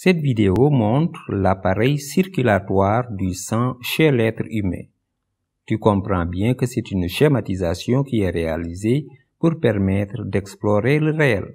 Cette vidéo montre l'appareil circulatoire du sang chez l'être humain. Tu comprends bien que c'est une schématisation qui est réalisée pour permettre d'explorer le réel.